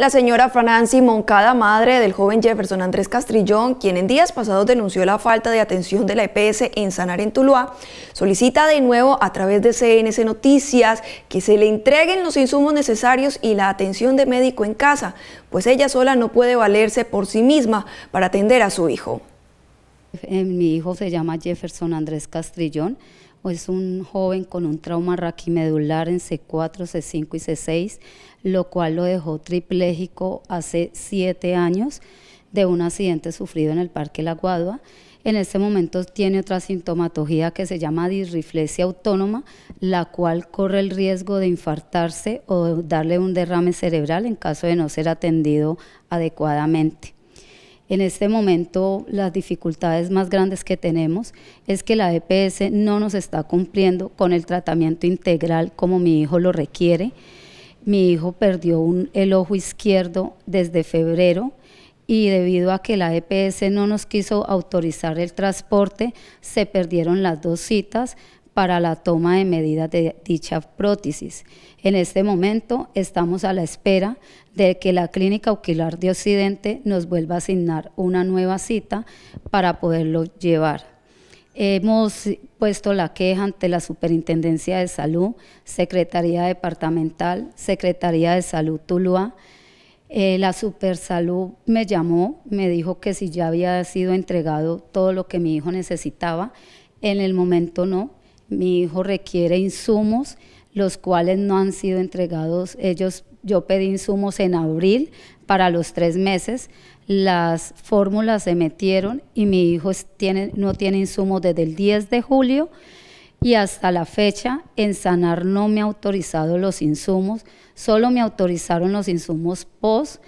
La señora Franancy Moncada, madre del joven Jefferson Andrés Castrillón, quien en días pasados denunció la falta de atención de la EPS en Sanar en Tuluá, solicita de nuevo a través de CNC Noticias que se le entreguen los insumos necesarios y la atención de médico en casa, pues ella sola no puede valerse por sí misma para atender a su hijo. Eh, mi hijo se llama Jefferson Andrés Castrillón, es pues, un joven con un trauma raquimedular en C4, C5 y C6, lo cual lo dejó triplégico hace siete años de un accidente sufrido en el Parque La Guadua. En este momento tiene otra sintomatología que se llama disriflesia autónoma, la cual corre el riesgo de infartarse o darle un derrame cerebral en caso de no ser atendido adecuadamente. En este momento las dificultades más grandes que tenemos es que la EPS no nos está cumpliendo con el tratamiento integral como mi hijo lo requiere. Mi hijo perdió el ojo izquierdo desde febrero y debido a que la EPS no nos quiso autorizar el transporte, se perdieron las dos citas, para la toma de medidas de dicha prótesis. En este momento estamos a la espera de que la Clínica Ocular de Occidente nos vuelva a asignar una nueva cita para poderlo llevar. Hemos puesto la queja ante la Superintendencia de Salud, Secretaría Departamental, Secretaría de Salud Tuluá. Eh, la Supersalud me llamó, me dijo que si ya había sido entregado todo lo que mi hijo necesitaba. En el momento no, mi hijo requiere insumos, los cuales no han sido entregados. Ellos, yo pedí insumos en abril para los tres meses, las fórmulas se metieron y mi hijo no tiene insumos desde el 10 de julio y hasta la fecha en Sanar no me ha autorizado los insumos, solo me autorizaron los insumos post,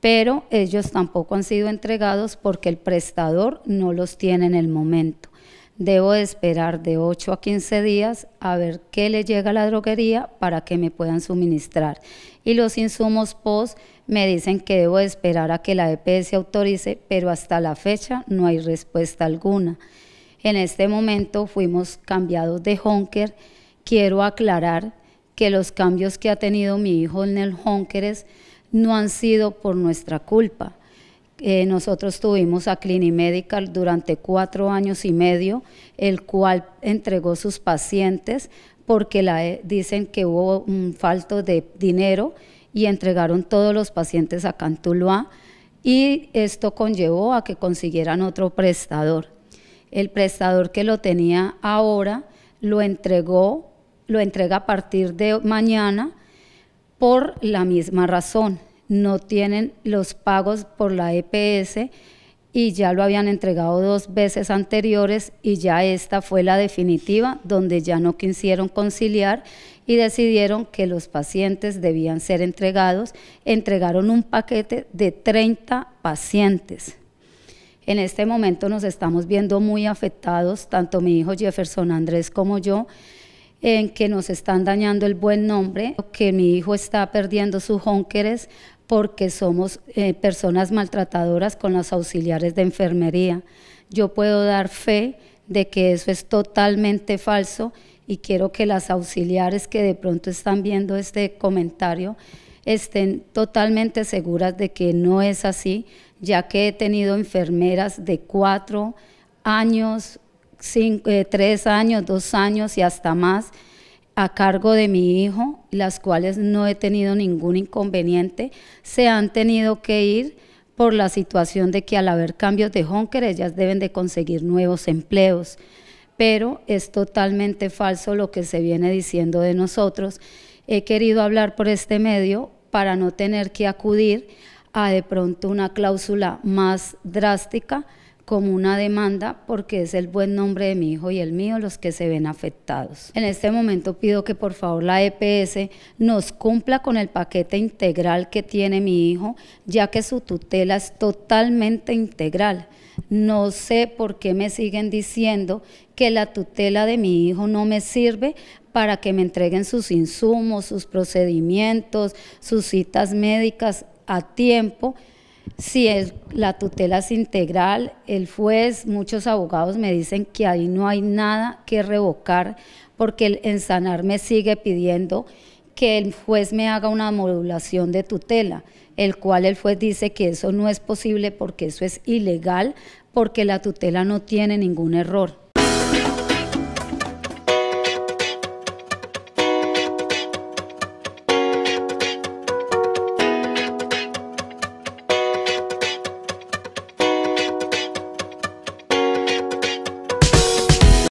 pero ellos tampoco han sido entregados porque el prestador no los tiene en el momento debo esperar de 8 a 15 días a ver qué le llega a la droguería para que me puedan suministrar. Y los insumos post me dicen que debo esperar a que la EPS autorice, pero hasta la fecha no hay respuesta alguna. En este momento fuimos cambiados de honker. Quiero aclarar que los cambios que ha tenido mi hijo en el honkeres no han sido por nuestra culpa eh, nosotros tuvimos a Clinimedical durante cuatro años y medio, el cual entregó sus pacientes porque eh, dicen que hubo un falto de dinero y entregaron todos los pacientes a Cantuloa y esto conllevó a que consiguieran otro prestador. El prestador que lo tenía ahora lo entregó, lo entrega a partir de mañana por la misma razón no tienen los pagos por la EPS y ya lo habían entregado dos veces anteriores y ya esta fue la definitiva donde ya no quisieron conciliar y decidieron que los pacientes debían ser entregados. Entregaron un paquete de 30 pacientes. En este momento nos estamos viendo muy afectados, tanto mi hijo Jefferson Andrés como yo, en que nos están dañando el buen nombre, que mi hijo está perdiendo sus honkeres porque somos eh, personas maltratadoras con los auxiliares de enfermería. Yo puedo dar fe de que eso es totalmente falso y quiero que las auxiliares que de pronto están viendo este comentario estén totalmente seguras de que no es así, ya que he tenido enfermeras de cuatro años, eh, tres años, dos años y hasta más a cargo de mi hijo las cuales no he tenido ningún inconveniente, se han tenido que ir por la situación de que al haber cambios de Honker ellas deben de conseguir nuevos empleos. Pero es totalmente falso lo que se viene diciendo de nosotros. He querido hablar por este medio para no tener que acudir a de pronto una cláusula más drástica como una demanda porque es el buen nombre de mi hijo y el mío los que se ven afectados. En este momento pido que por favor la EPS nos cumpla con el paquete integral que tiene mi hijo, ya que su tutela es totalmente integral. No sé por qué me siguen diciendo que la tutela de mi hijo no me sirve para que me entreguen sus insumos, sus procedimientos, sus citas médicas a tiempo si la tutela es integral, el juez, muchos abogados me dicen que ahí no hay nada que revocar porque el ensanar me sigue pidiendo que el juez me haga una modulación de tutela, el cual el juez dice que eso no es posible porque eso es ilegal, porque la tutela no tiene ningún error.